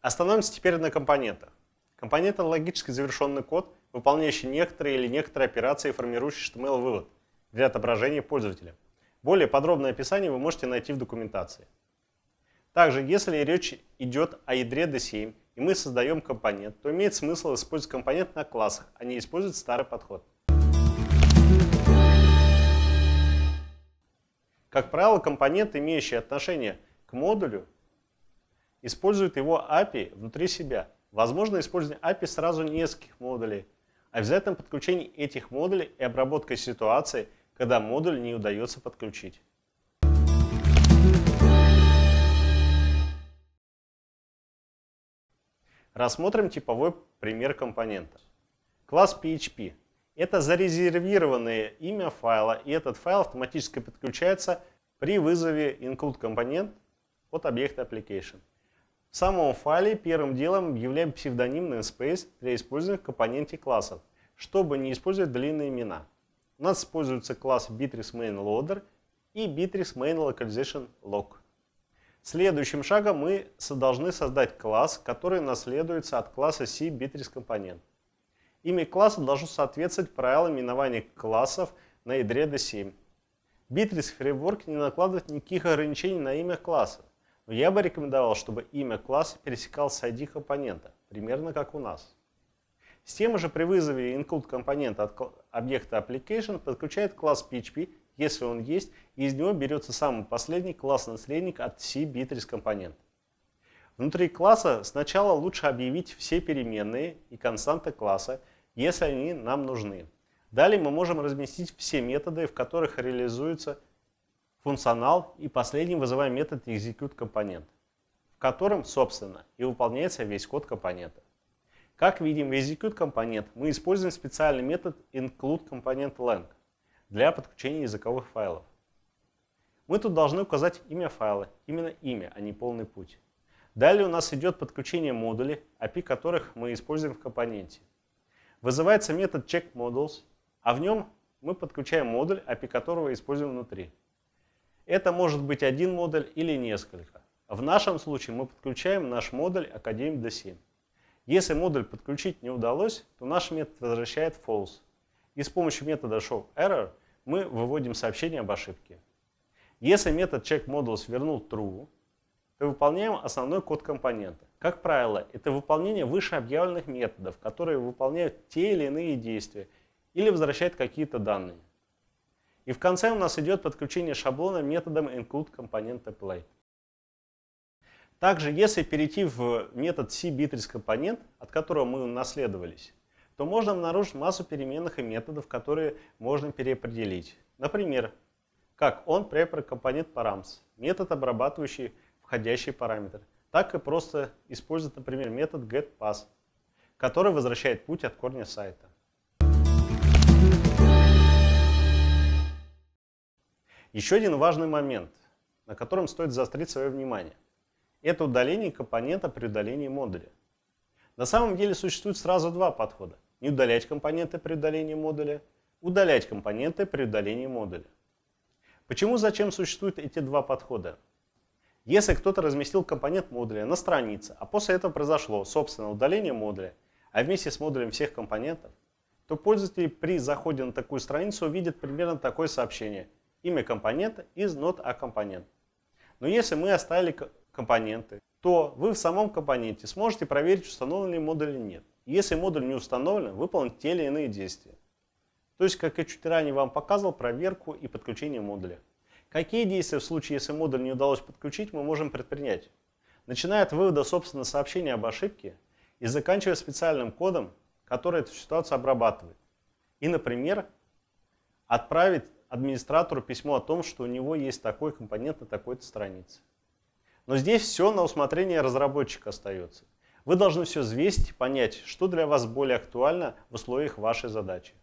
Остановимся теперь на компонентах. Компонент – это логически завершенный код, выполняющий некоторые или некоторые операции, формирующий HTML-вывод для отображения пользователя. Более подробное описание вы можете найти в документации. Также, если речь идет о ядре D7, и мы создаем компонент, то имеет смысл использовать компонент на классах, а не использовать старый подход. Как правило, компоненты, имеющие отношение к модулю, использует его API внутри себя. Возможно использование API сразу нескольких модулей. а Обязательно подключение этих модулей и обработка ситуации, когда модуль не удается подключить. Рассмотрим типовой пример компонента. Класс PHP. Это зарезервированное имя файла, и этот файл автоматически подключается при вызове include компонент от объекта application. В самом файле первым делом являем псевдонимный space для использования в компоненте классов, чтобы не использовать длинные имена. У нас используется класс BitResMainLoader и BitResMainLocalizationLock. Следующим шагом мы должны создать класс, который наследуется от класса C BitResComponent. Имя класса должно соответствовать правилам именования классов на ядре D7. Bitrix Framework не накладывает никаких ограничений на имя классов. Но я бы рекомендовал, чтобы имя класса пересекал с ID компонента, примерно как у нас. С тем же при вызове include компонента от объекта application подключает класс PHP, если он есть, и из него берется самый последний класс-наследник от c компонента. Внутри класса сначала лучше объявить все переменные и константы класса, если они нам нужны. Далее мы можем разместить все методы, в которых реализуется функционал и последний вызываем метод execute компонент, в котором, собственно, и выполняется весь код компонента. Как видим, в execute компонент мы используем специальный метод include компонент lang для подключения языковых файлов. Мы тут должны указать имя файла, именно имя, а не полный путь. Далее у нас идет подключение модулей, API которых мы используем в компоненте. Вызывается метод checkModels, а в нем мы подключаем модуль, API которого используем внутри. Это может быть один модуль или несколько. В нашем случае мы подключаем наш модуль Академ D7. Если модуль подключить не удалось, то наш метод возвращает false. И с помощью метода showError мы выводим сообщение об ошибке. Если метод checkModels вернул true, то выполняем основной код компонента. Как правило, это выполнение выше объявленных методов, которые выполняют те или иные действия или возвращают какие-то данные. И в конце у нас идет подключение шаблона методом include компонента play. Также, если перейти в метод CBitresComponent, от которого мы наследовались, то можно обнаружить массу переменных и методов, которые можно переопределить. Например, как он prepper компонент params, метод, обрабатывающий входящий параметр, так и просто использовать, например, метод getPass, который возвращает путь от корня сайта. Еще один важный момент, на котором стоит заострить свое внимание. Это удаление компонента при удалении модуля. На самом деле существует сразу два подхода. Не удалять компоненты при удалении модуля, удалять компоненты при удалении модуля. Почему, зачем существуют эти два подхода? Если кто-то разместил компонент модуля на странице, а после этого произошло, собственно, удаление модуля, а вместе с модулем всех компонентов, то пользователи при заходе на такую страницу увидят примерно такое сообщение – имя компонента из нот А компонент. Но если мы оставили компоненты, то вы в самом компоненте сможете проверить, установлен ли модуль или нет. Если модуль не установлен, выполнить те или иные действия. То есть, как я чуть ранее вам показывал, проверку и подключение модуля. Какие действия в случае, если модуль не удалось подключить, мы можем предпринять? Начиная от вывода собственного сообщения об ошибке и заканчивая специальным кодом, который эту ситуацию обрабатывает. И, например, отправить администратору письмо о том, что у него есть такой компонент на такой-то странице. Но здесь все на усмотрение разработчика остается. Вы должны все взвесить и понять, что для вас более актуально в условиях вашей задачи.